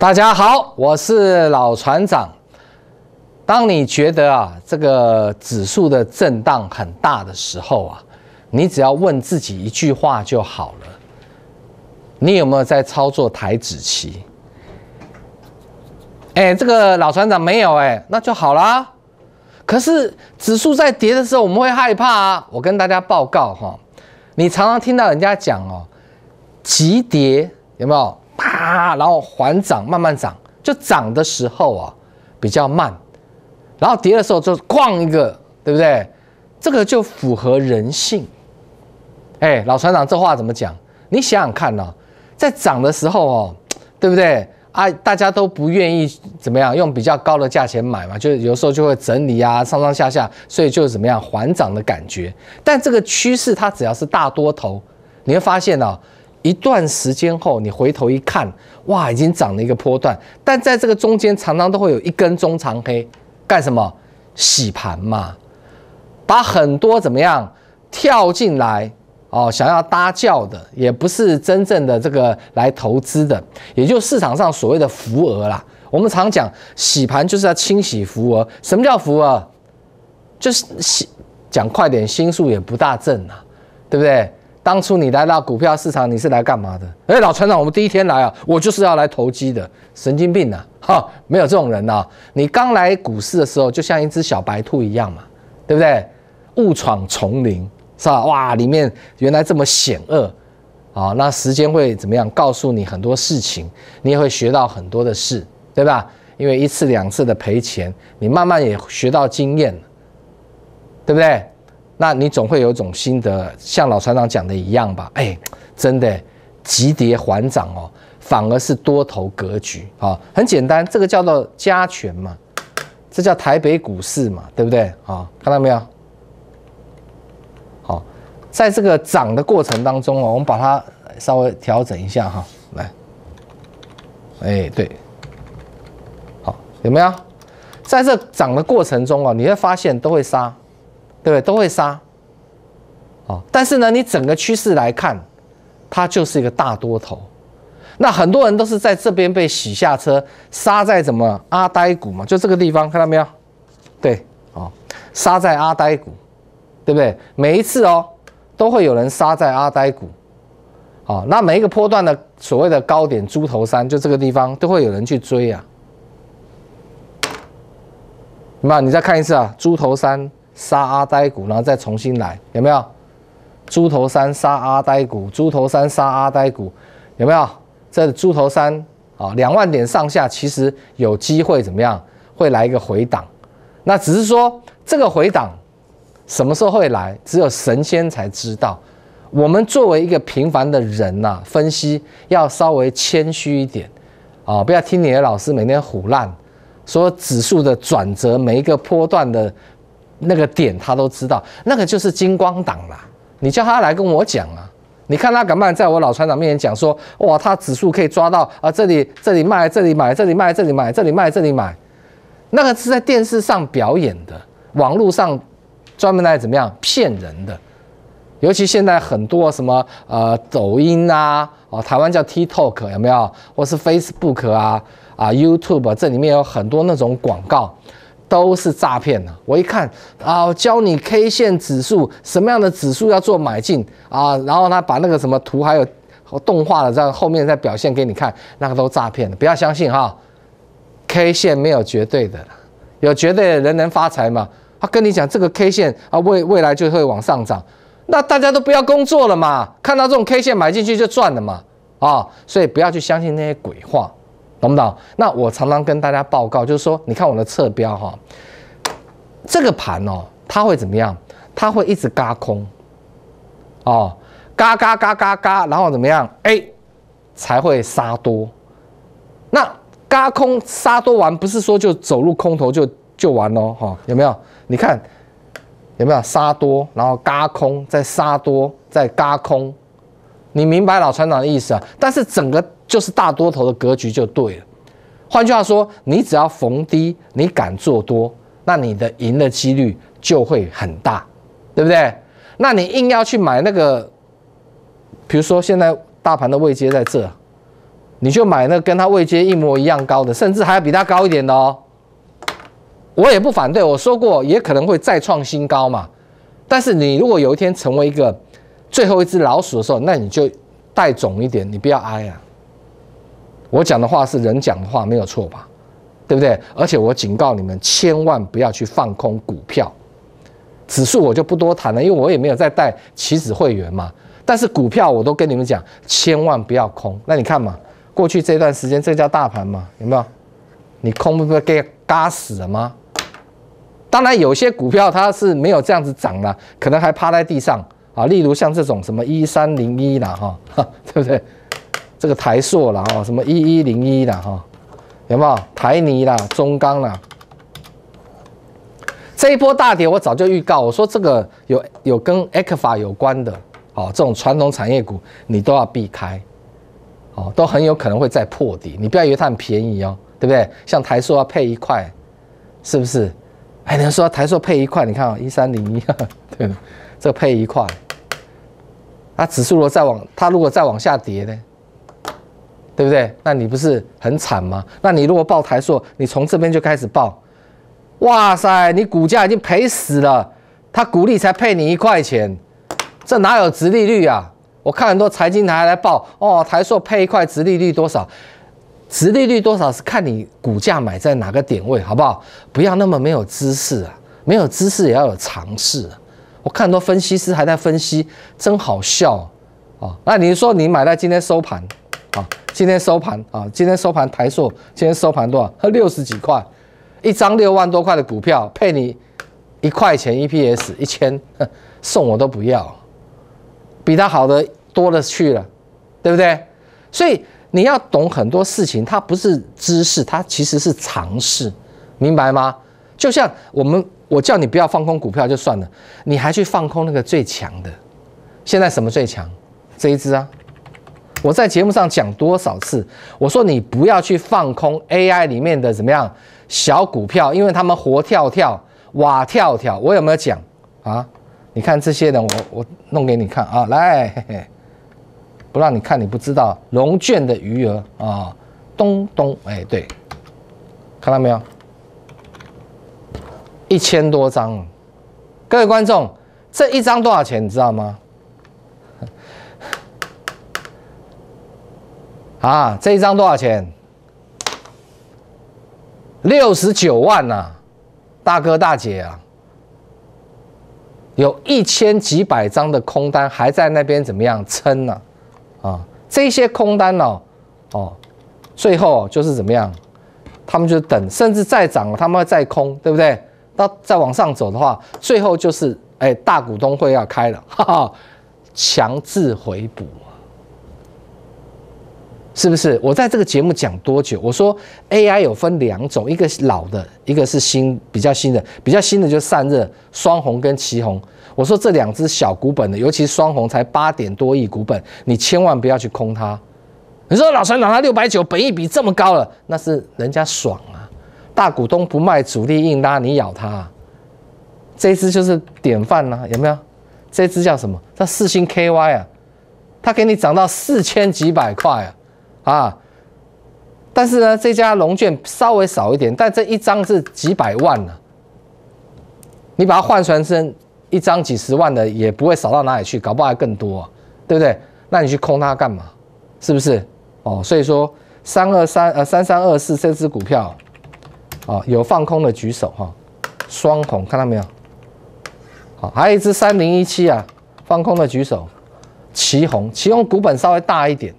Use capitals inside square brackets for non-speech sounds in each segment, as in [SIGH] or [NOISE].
大家好，我是老船长。当你觉得啊，这个指数的震荡很大的时候啊，你只要问自己一句话就好了：你有没有在操作台子棋？哎，这个老船长没有哎，那就好啦。可是指数在跌的时候，我们会害怕啊。我跟大家报告哈，你常常听到人家讲哦，急跌有没有？啊，然后缓涨，慢慢涨，就涨的时候啊比较慢，然后跌的时候就咣一个，对不对？这个就符合人性。哎，老船长这话怎么讲？你想想看呐，在涨的时候哦，对不对？啊，大家都不愿意怎么样，用比较高的价钱买嘛，就有时候就会整理啊，上上下下，所以就怎么样缓涨的感觉。但这个趋势它只要是大多头，你会发现呢。一段时间后，你回头一看，哇，已经涨了一个波段，但在这个中间，常常都会有一根中长黑，干什么？洗盘嘛，把很多怎么样跳进来哦，想要搭轿的，也不是真正的这个来投资的，也就市场上所谓的浮额啦。我们常讲洗盘就是要清洗浮额，什么叫浮额？就是洗，讲快点，心术也不大正啊，对不对？当初你来到股票市场，你是来干嘛的？哎，老船长，我们第一天来啊，我就是要来投机的，神经病啊！哈，没有这种人呐。你刚来股市的时候，就像一只小白兔一样嘛，对不对？误闯丛林是吧？哇，里面原来这么险恶，啊，那时间会怎么样？告诉你很多事情，你也会学到很多的事，对吧？因为一次两次的赔钱，你慢慢也学到经验对不对？那你总会有一种心得，像老船长讲的一样吧？哎，真的，急跌缓涨哦，反而是多头格局啊，很简单，这个叫做加权嘛，这叫台北股市嘛，对不对？啊，看到没有？好，在这个涨的过程当中啊，我们把它稍微调整一下哈，来，哎，对，好，有没有？在这涨的过程中啊，你会发现都会杀。对不对？都会杀，哦，但是呢，你整个趋势来看，它就是一个大多头，那很多人都是在这边被洗下车，杀在怎么阿呆股嘛？就这个地方，看到没有？对，哦，杀在阿呆股，对不对？每一次哦，都会有人杀在阿呆股，哦，那每一个波段的所谓的高点猪头山，就这个地方，都会有人去追啊。那你再看一次啊，猪头山。杀阿呆股，然后再重新来，有没有？猪头山杀阿呆股，猪头山杀阿呆股，有没有？这猪头山啊，两万点上下其实有机会怎么样？会来一个回档，那只是说这个回档什么时候会来，只有神仙才知道。我们作为一个平凡的人呐，分析要稍微谦虚一点啊，不要听你的老师每天唬烂，说指数的转折，每一个波段的。那个点他都知道，那个就是金光党啦。你叫他来跟我讲啊？你看他敢不敢在我老船长面前讲说，哇，他指数可以抓到啊！这里这里卖，这里买，这里卖，这里买，这里卖，这里买，那个是在电视上表演的，网络上专门来怎么样骗人的？尤其现在很多什么呃抖音啊，哦台湾叫 T Talk 有没有？或是 Facebook 啊啊 YouTube，这里面有很多那种广告。都是诈骗的。我一看啊，教你 K 线指数，什么样的指数要做买进啊？然后他把那个什么图还有动画的这样后面再表现给你看，那个都诈骗的，不要相信哈。K 线没有绝对的，有绝对的人能发财吗？他跟你讲这个 K 线啊，未未来就会往上涨，那大家都不要工作了嘛？看到这种 K 线买进去就赚了嘛？啊，所以不要去相信那些鬼话。懂不懂？那我常常跟大家报告，就是说，你看我的侧标哈，这个盘哦，它会怎么样？它会一直嘎空，啊，嘎嘎嘎嘎嘎，然后怎么样？哎，才会杀多。那嘎空杀多完，不是说就走入空头就就完了哈？有没有？你看有没有杀多，然后嘎空再杀多再嘎空？你明白老船长的意思啊？但是整个。就是大多头的格局就对了。换句话说，你只要逢低，你敢做多，那你的赢的几率就会很大，对不对？那你硬要去买那个，比如说现在大盘的位阶在这，你就买那跟它位阶一模一样高的，甚至还要比它高一点的哦。我也不反对，我说过也可能会再创新高嘛。但是你如果有一天成为一个最后一只老鼠的时候，那你就带总一点，你不要挨啊。我讲的话是人讲的话，没有错吧？对不对？而且我警告你们，千万不要去放空股票、指数，我就不多谈了，因为我也没有在带棋子会员嘛。但是股票我都跟你们讲，千万不要空。那你看嘛，过去这段时间，这叫大盘嘛，有没有？你空不不给嘎死了吗？当然，有些股票它是没有这样子涨了，可能还趴在地上啊。例如像这种什么一三零一啦，哈，[LAUGHS] 对不对？这个台塑啦，哦，什么一一零一的哈，有没有台泥啦、中钢啦？这一波大跌，我早就预告，我说这个有有跟 A 克法有关的，哦，这种传统产业股你都要避开，哦，都很有可能会再破底，你不要以为它很便宜哦，对不对？像台塑要配一块，是不是？哎，你家说台塑配一块，你看哦，一三零一，[LAUGHS] 对这配一块，那指数如果再往它如果再往下跌呢？对不对？那你不是很惨吗？那你如果报台塑，你从这边就开始报，哇塞，你股价已经赔死了，他股利才配你一块钱，这哪有殖利率啊？我看很多财经台来报哦，台塑配一块殖利率多少？殖利率多少是看你股价买在哪个点位，好不好？不要那么没有知识啊，没有知识也要有试、啊。我看很多分析师还在分析，真好笑哦那你说你买在今天收盘？好，今天收盘啊，今天收盘台塑，今天收盘多少？六十几块，一张六万多块的股票配你一块钱 EPS 一千，送我都不要，比他好的多了去了，对不对？所以你要懂很多事情，它不是知识，它其实是常识，明白吗？就像我们，我叫你不要放空股票就算了，你还去放空那个最强的，现在什么最强？这一只啊。我在节目上讲多少次？我说你不要去放空 AI 里面的怎么样小股票，因为他们活跳跳、哇跳跳。我有没有讲啊？你看这些人，我我弄给你看啊，来，不让你看你不知道。龙卷的余额啊，咚咚，哎，对，看到没有？一千多张，各位观众，这一张多少钱？你知道吗？啊，这一张多少钱？六十九万啊，大哥大姐啊，有一千几百张的空单还在那边怎么样撑呢？啊，这些空单呢，哦，最后就是怎么样？他们就等，甚至再涨了，他们再空，对不对？那再往上走的话，最后就是哎，大股东会要开了，哈哈，强制回补。是不是我在这个节目讲多久？我说 AI 有分两种，一个老的，一个是新比较新的，比较新的就散热双红跟旗红。我说这两只小股本的，尤其双红才八点多亿股本，你千万不要去空它。你说老陈拿它六百九，本益比这么高了，那是人家爽啊！大股东不卖，主力硬拉你咬它，这只就是典范呐，有没有？这只叫什么？叫四星 KY 啊，它给你涨到四千几百块啊。啊，但是呢，这家龙券稍微少一点，但这一张是几百万呢，你把它换算成一张几十万的，也不会少到哪里去，搞不好还更多，对不对？那你去空它干嘛？是不是？哦，所以说三二三呃三三二四这只股票，哦，有放空的举手哈，双红看到没有？好，还有一只三零一七啊，放空的举手，旗红，旗红股本稍微大一点。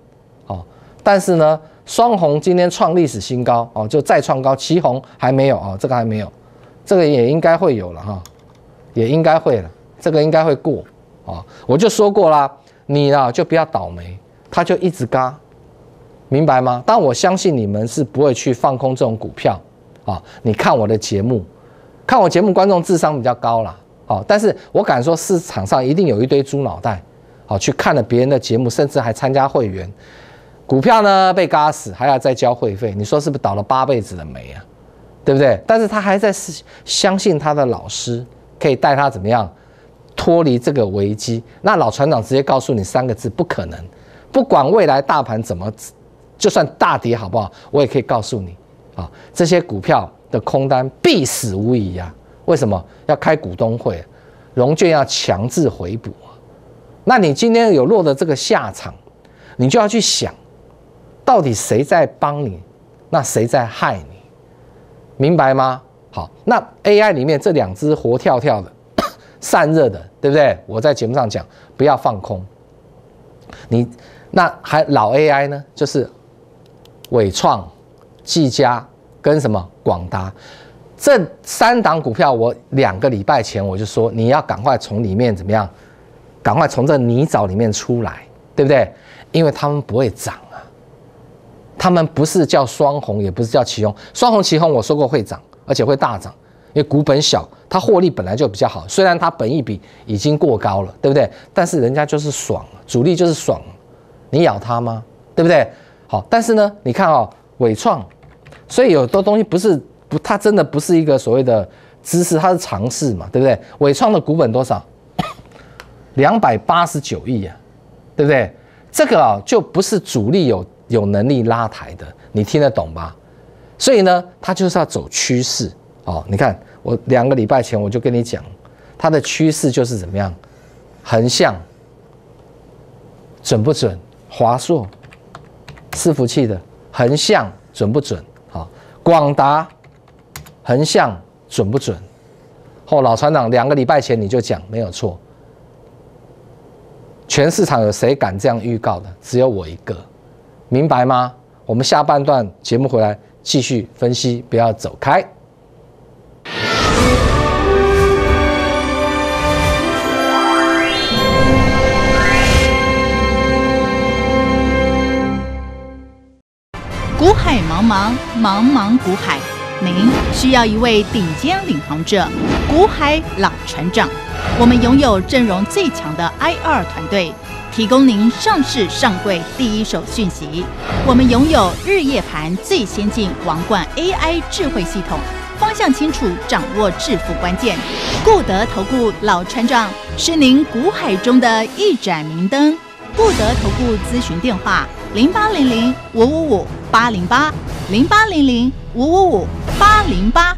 但是呢，双红今天创历史新高哦，就再创高，旗红还没有哦，这个还没有，这个也应该会有了哈，也应该会了，这个应该会过哦。我就说过啦，你啊就不要倒霉，他就一直嘎，明白吗？但我相信你们是不会去放空这种股票啊。你看我的节目，看我节目观众智商比较高啦。哦，但是我敢说市场上一定有一堆猪脑袋，哦，去看了别人的节目，甚至还参加会员。股票呢被割死，还要再交会费，你说是不是倒了八辈子的霉啊？对不对？但是他还在相信他的老师可以带他怎么样脱离这个危机。那老船长直接告诉你三个字：不可能。不管未来大盘怎么，就算大跌好不好，我也可以告诉你啊，这些股票的空单必死无疑呀。为什么要开股东会？融券要强制回补。那你今天有落的这个下场，你就要去想。到底谁在帮你？那谁在害你？明白吗？好，那 AI 里面这两只活跳跳的 [COUGHS] 散热的，对不对？我在节目上讲，不要放空。你那还老 AI 呢，就是伟创、技嘉跟什么广达这三档股票，我两个礼拜前我就说，你要赶快从里面怎么样？赶快从这泥沼里面出来，对不对？因为他们不会涨。他们不是叫双红，也不是叫奇红。双红、奇红，我说过会涨，而且会大涨，因为股本小，它获利本来就比较好。虽然它本益比已经过高了，对不对？但是人家就是爽，主力就是爽，你咬它吗？对不对？好，但是呢，你看啊，伟创，所以有的东西不是不，它真的不是一个所谓的知识，它是尝试嘛，对不对？伟创的股本多少？两百八十九亿呀，对不对？这个啊，就不是主力有。有能力拉抬的，你听得懂吧？所以呢，它就是要走趋势哦。你看，我两个礼拜前我就跟你讲，它的趋势就是怎么样，横向准不准？华硕伺服器的横向准不准？好，广达横向准不准？哦，老船长两个礼拜前你就讲没有错，全市场有谁敢这样预告的？只有我一个。明白吗？我们下半段节目回来继续分析，不要走开。古海茫茫，茫茫古海，您需要一位顶尖领航者，古海老船长。我们拥有阵容最强的 I 二团队。提供您上市上柜第一手讯息，我们拥有日夜盘最先进王冠 AI 智慧系统，方向清楚，掌握致富关键。固德投顾老船长是您股海中的一盏明灯，固德投顾咨询电话：零八零零五五五八零八零八零零五五五八零八。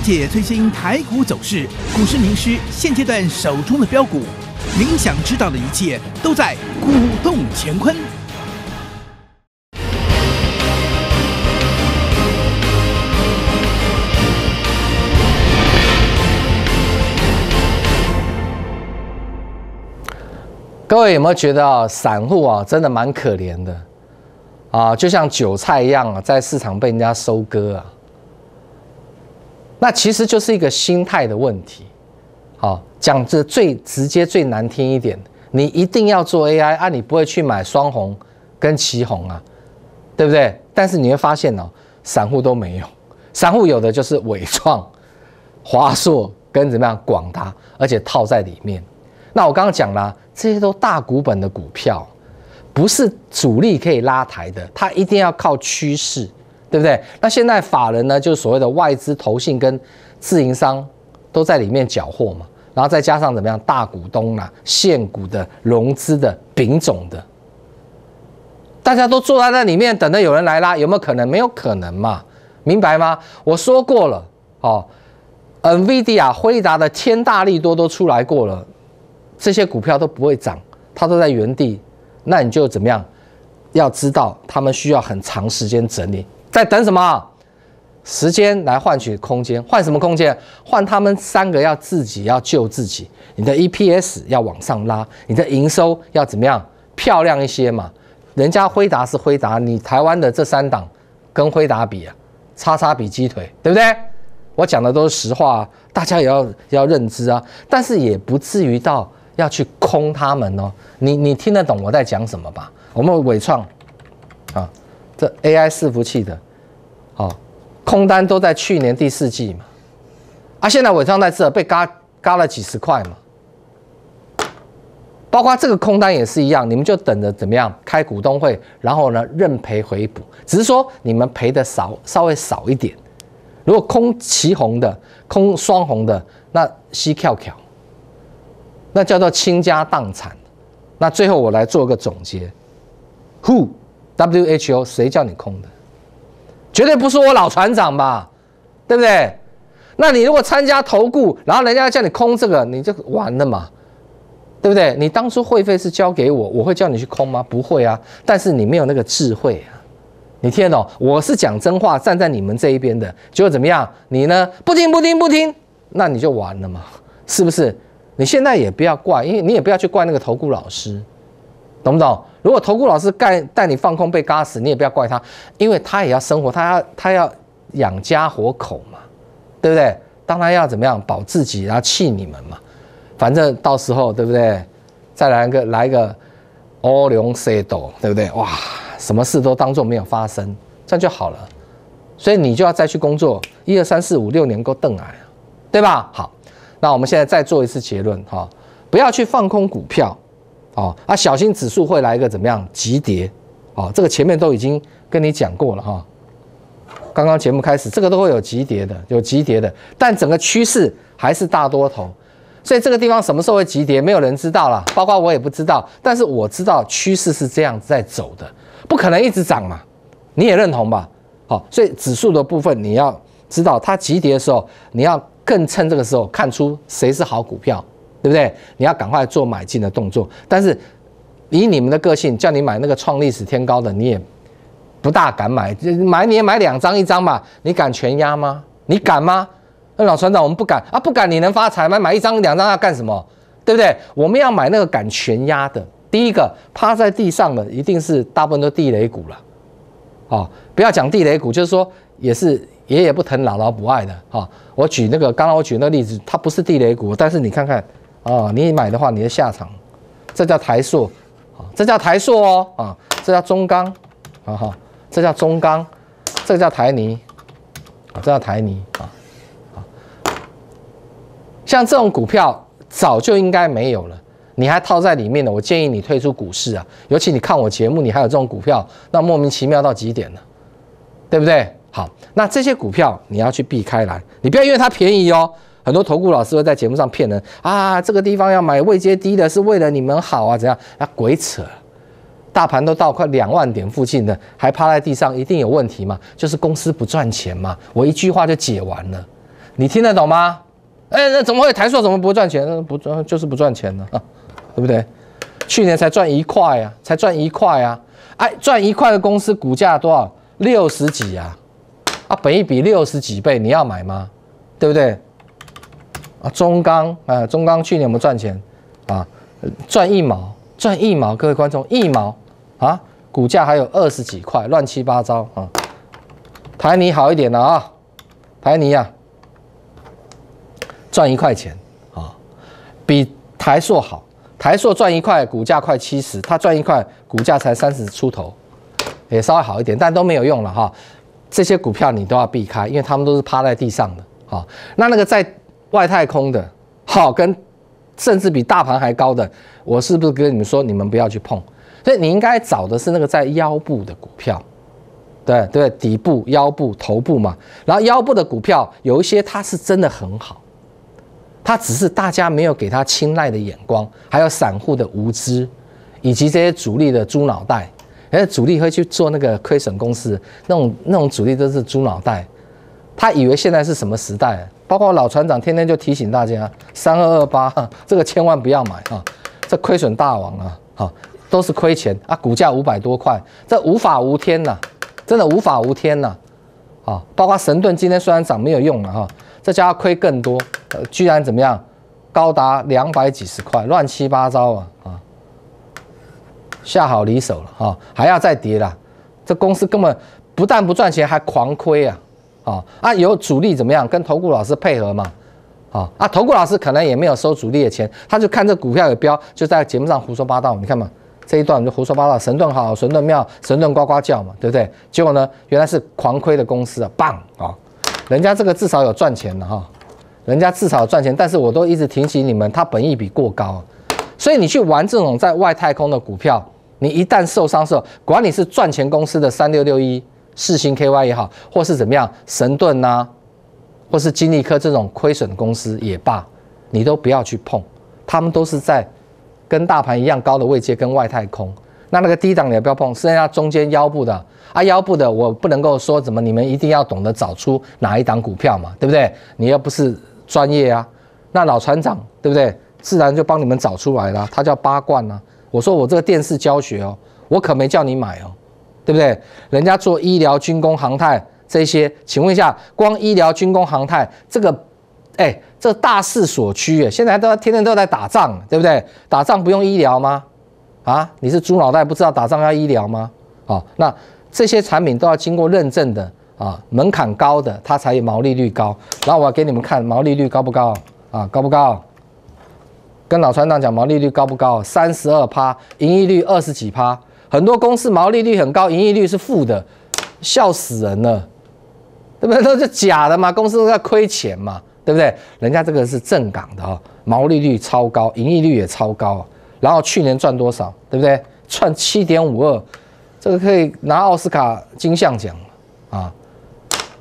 解最新台股走势，股市名师现阶段手中的标股，您想知道的一切都在《股动乾坤》。各位有没有觉得散户啊，真的蛮可怜的啊，就像韭菜一样啊，在市场被人家收割啊。那其实就是一个心态的问题，好讲这最直接最难听一点，你一定要做 AI 啊，你不会去买双红跟旗红啊，对不对？但是你会发现哦，散户都没有，散户有的就是伟创、华硕跟怎么样广达，而且套在里面。那我刚刚讲了，这些都大股本的股票，不是主力可以拉抬的，它一定要靠趋势。对不对？那现在法人呢，就是所谓的外资投信跟自营商都在里面缴获嘛，然后再加上怎么样大股东啦、限股的、融资的、丙种的，大家都坐在那里面，等着有人来拉，有没有可能？没有可能嘛，明白吗？我说过了哦，NVIDIA、辉达的天大利多都出来过了，这些股票都不会涨，它都在原地，那你就怎么样？要知道，他们需要很长时间整理。在等什么时间来换取空间？换什么空间？换他们三个要自己要救自己，你的 EPS 要往上拉，你的营收要怎么样漂亮一些嘛？人家辉达是辉达，你台湾的这三档跟辉达比啊，叉叉比鸡腿，对不对？我讲的都是实话，大家也要要认知啊，但是也不至于到要去空他们哦。你你听得懂我在讲什么吧？我们伟创。这 AI 伺服器的，啊，空单都在去年第四季嘛，啊，现在尾庄在这被嘎嘎了几十块嘛，包括这个空单也是一样，你们就等着怎么样开股东会，然后呢认赔回补，只是说你们赔的少稍微少一点，如果空旗红的，空双红的，那西跳跳，那叫做倾家荡产，那最后我来做个总结，Who？W H O 谁叫你空的？绝对不是我老船长吧？对不对？那你如果参加投顾，然后人家叫你空这个，你就完了嘛，对不对？你当初会费是交给我，我会叫你去空吗？不会啊。但是你没有那个智慧啊，你听得懂？我是讲真话，站在你们这一边的。结果怎么样？你呢？不听不听不听，那你就完了嘛，是不是？你现在也不要怪，因为你也不要去怪那个投顾老师。懂不懂？如果投股老师干带你放空被嘎死，你也不要怪他，因为他也要生活，他要他要养家活口嘛，对不对？当然要怎么样保自己，然后气你们嘛。反正到时候对不对？再来个来个 all in set off，对不对？哇，什么事都当做没有发生，这样就好了。所以你就要再去工作，一二三四五六年够瞪眼对吧？好，那我们现在再做一次结论哈，不要去放空股票。哦，啊，小心指数会来一个怎么样急跌？哦，这个前面都已经跟你讲过了哈。刚刚节目开始，这个都会有急跌的，有急跌的，但整个趋势还是大多头。所以这个地方什么时候会急跌，没有人知道了，包括我也不知道。但是我知道趋势是这样在走的，不可能一直涨嘛。你也认同吧？好，所以指数的部分你要知道，它急跌的时候，你要更趁这个时候看出谁是好股票。对不对？你要赶快做买进的动作，但是以你们的个性，叫你买那个创历史天高的，你也不大敢买，买你也买两张一张吧，你敢全压吗？你敢吗？那老船长，我们不敢啊，不敢，你能发财吗？买一张两张要干什么？对不对？我们要买那个敢全压的，第一个趴在地上的一定是大部分都地雷股了，啊，不要讲地雷股，就是说也是爷爷不疼，姥姥不爱的，啊，我举那个，刚刚我举那个例子，它不是地雷股，但是你看看。哦，你买的话，你的下场，这叫台塑，好，这叫台塑哦，啊，这叫中钢，啊哈，这叫中钢，这个叫台泥，啊，这叫台泥，啊啊，像这种股票早就应该没有了，你还套在里面的，我建议你退出股市啊，尤其你看我节目，你还有这种股票，那莫名其妙到极点了，对不对？好，那这些股票你要去避开来，你不要因为它便宜哦。很多投顾老师会在节目上骗人啊！这个地方要买位阶低的，是为了你们好啊？怎样？啊，鬼扯！大盘都到快两万点附近了，还趴在地上，一定有问题嘛？就是公司不赚钱嘛？我一句话就解完了，你听得懂吗？哎，那怎么会？台说怎么不赚钱？不赚就是不赚钱啊，对不对？去年才赚一块啊，才赚一块啊！哎，赚一块的公司股价多少？六十几啊！啊，本一比六十几倍，你要买吗？对不对？啊，中钢啊，中钢去年有没有赚钱？啊，赚一毛，赚一毛，各位观众一毛啊，股价还有二十几块，乱七八糟啊。台泥好一点了啊，台泥呀，赚一块钱啊，比台塑好。台塑赚一块，股价快七十，它赚一块，股价才三十出头，也稍微好一点，但都没有用了哈。这些股票你都要避开，因为他们都是趴在地上的。好，那那个在。外太空的好跟，甚至比大盘还高的，我是不是跟你们说，你们不要去碰？所以你应该找的是那个在腰部的股票，对对，底部、腰部、头部嘛。然后腰部的股票有一些它是真的很好，它只是大家没有给它青睐的眼光，还有散户的无知，以及这些主力的猪脑袋。而且主力会去做那个亏损公司，那种那种主力都是猪脑袋，他以为现在是什么时代？包括老船长天天就提醒大家，三二二八这个千万不要买啊，这亏损大王啊，好，都是亏钱啊，股价五百多块，这无法无天呐，真的无法无天呐，啊，包括神盾今天虽然涨没有用了哈，这家伙亏更多，呃，居然怎么样，高达两百几十块，乱七八糟啊啊，下好离手了哈，还要再跌了，这公司根本不但不赚钱，还狂亏啊。啊啊，有主力怎么样？跟投顾老师配合嘛？啊啊，投顾老师可能也没有收主力的钱，他就看这股票有标，就在节目上胡说八道。你看嘛，这一段就胡说八道，神盾好，神盾妙，神盾呱呱叫嘛，对不对？结果呢，原来是狂亏的公司啊，棒啊！人家这个至少有赚钱的哈，人家至少赚钱，但是我都一直提醒你们，他本益比过高，所以你去玩这种在外太空的股票，你一旦受伤时候，管你是赚钱公司的三六六一。四星 KY 也好，或是怎么样，神盾呐，或是金利科这种亏损公司也罢，你都不要去碰，他们都是在跟大盘一样高的位阶，跟外太空。那那个低档你也不要碰，剩下中间腰部的啊，腰部的我不能够说怎么你们一定要懂得找出哪一档股票嘛，对不对？你又不是专业啊，那老船长对不对？自然就帮你们找出来了，他叫八冠啊。我说我这个电视教学哦，我可没叫你买哦。对不对？人家做医疗、军工、航太这些，请问一下，光医疗、军工、航太这个，哎，这大势所趋耶！现在都天天都在打仗，对不对？打仗不用医疗吗？啊，你是猪脑袋不知道打仗要医疗吗？哦，那这些产品都要经过认证的啊，门槛高的它才有毛利率高。然后我要给你们看毛利率高不高啊？高不高？跟老船长讲，毛利率高不高？三十二趴，盈利率二十几趴。很多公司毛利率很高，盈利率是负的，笑死人了，对不对？都是假的嘛？公司都在亏钱嘛，对不对？人家这个是正港的啊，毛利率超高，盈利率也超高。然后去年赚多少？对不对？赚七点五二，这个可以拿奥斯卡金像奖啊！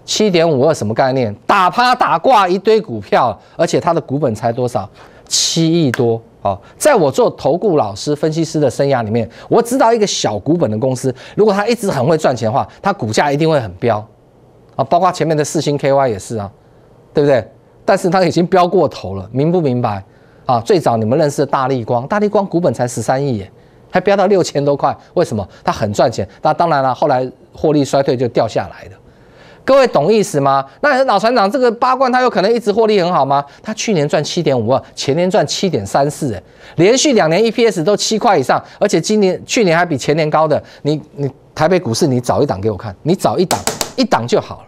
七点五二什么概念？打趴打挂一堆股票，而且它的股本才多少？七亿多。哦，在我做投顾老师、分析师的生涯里面，我知道一个小股本的公司，如果他一直很会赚钱的话，他股价一定会很飙啊。包括前面的四星 KY 也是啊，对不对？但是它已经飙过头了，明不明白？啊，最早你们认识的大力光，大力光股本才十三亿耶，还飙到六千多块，为什么？它很赚钱，那当然了，后来获利衰退就掉下来了。各位懂意思吗？那老船长这个八冠，他有可能一直获利很好吗？他去年赚七点五二，前年赚七点三四，哎，连续两年 EPS 都七块以上，而且今年去年还比前年高的。你你台北股市，你找一档给我看，你找一档一档就好了，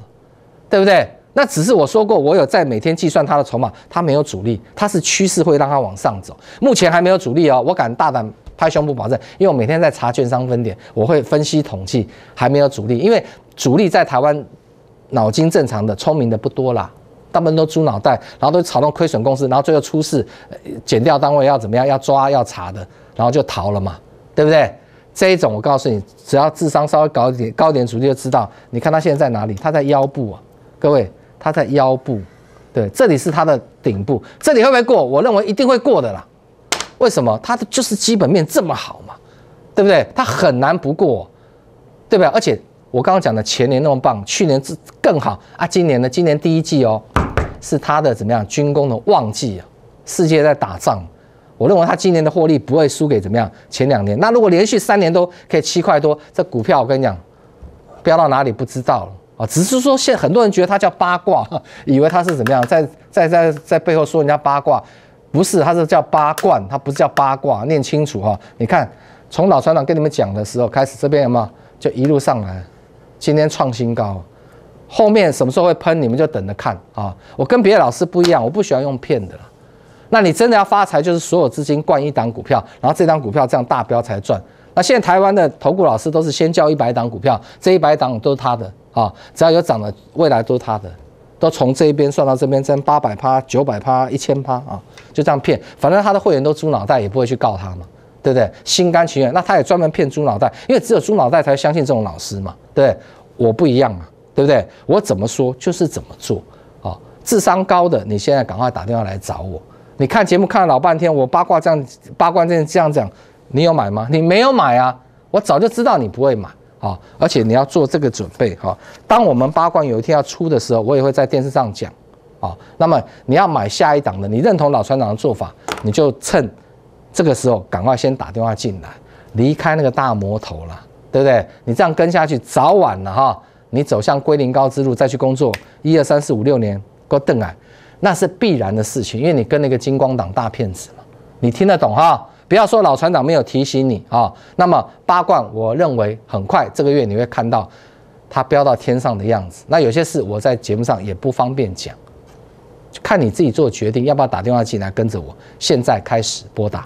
对不对？那只是我说过，我有在每天计算它的筹码，它没有主力，它是趋势会让它往上走，目前还没有主力哦。我敢大胆拍胸脯保证，因为我每天在查券商分点，我会分析统计，还没有主力，因为主力在台湾。脑筋正常的、聪明的不多啦，大部分都猪脑袋，然后都炒到亏损公司，然后最后出事，减掉单位要怎么样？要抓、要查的，然后就逃了嘛，对不对？这一种我告诉你，只要智商稍微高一点、高一点主力就知道。你看他现在在哪里？他在腰部啊，各位，他在腰部。对，这里是他的顶部，这里会不会过？我认为一定会过的啦。为什么？他的就是基本面这么好嘛，对不对？他很难不过，对不对？而且。我刚刚讲的前年那么棒，去年是更好啊，今年呢？今年第一季哦，是它的怎么样军工的旺季啊，世界在打仗，我认为它今年的获利不会输给怎么样前两年。那如果连续三年都可以七块多，这股票我跟你讲，飙到哪里不知道了啊！只是说现在很多人觉得它叫八卦，[LAUGHS] 以为它是怎么样在在在在背后说人家八卦，不是，它是叫八卦，它不是叫八卦，念清楚哈！你看，从老船长跟你们讲的时候开始，这边有没有就一路上来？今天创新高，后面什么时候会喷，你们就等着看啊！我跟别的老师不一样，我不喜欢用骗的那你真的要发财，就是所有资金灌一档股票，然后这档股票这样大标才赚。那现在台湾的投顾老师都是先交一百档股票，这一百档都是他的啊，只要有涨的，未来都是他的，都从这一边算到这边，增八百趴、九百趴、一千趴啊，就这样骗，反正他的会员都猪脑袋，也不会去告他嘛。对不对？心甘情愿，那他也专门骗猪脑袋，因为只有猪脑袋才相信这种老师嘛。对，我不一样嘛，对不对？我怎么说就是怎么做，啊，智商高的，你现在赶快打电话来找我。你看节目看了老半天，我八卦这样八卦这样这样讲，你有买吗？你没有买啊？我早就知道你不会买，啊，而且你要做这个准备，哈。当我们八卦有一天要出的时候，我也会在电视上讲，啊，那么你要买下一档的，你认同老船长的做法，你就趁。这个时候赶快先打电话进来，离开那个大魔头了，对不对？你这样跟下去，早晚了哈，你走向归零高之路，再去工作一二三四五六年够邓眼，那是必然的事情，因为你跟那个金光党大骗子嘛，你听得懂哈？不要说老船长没有提醒你啊。那么八冠，我认为很快这个月你会看到它飙到天上的样子。那有些事我在节目上也不方便讲，看你自己做决定，要不要打电话进来跟着我？现在开始拨打。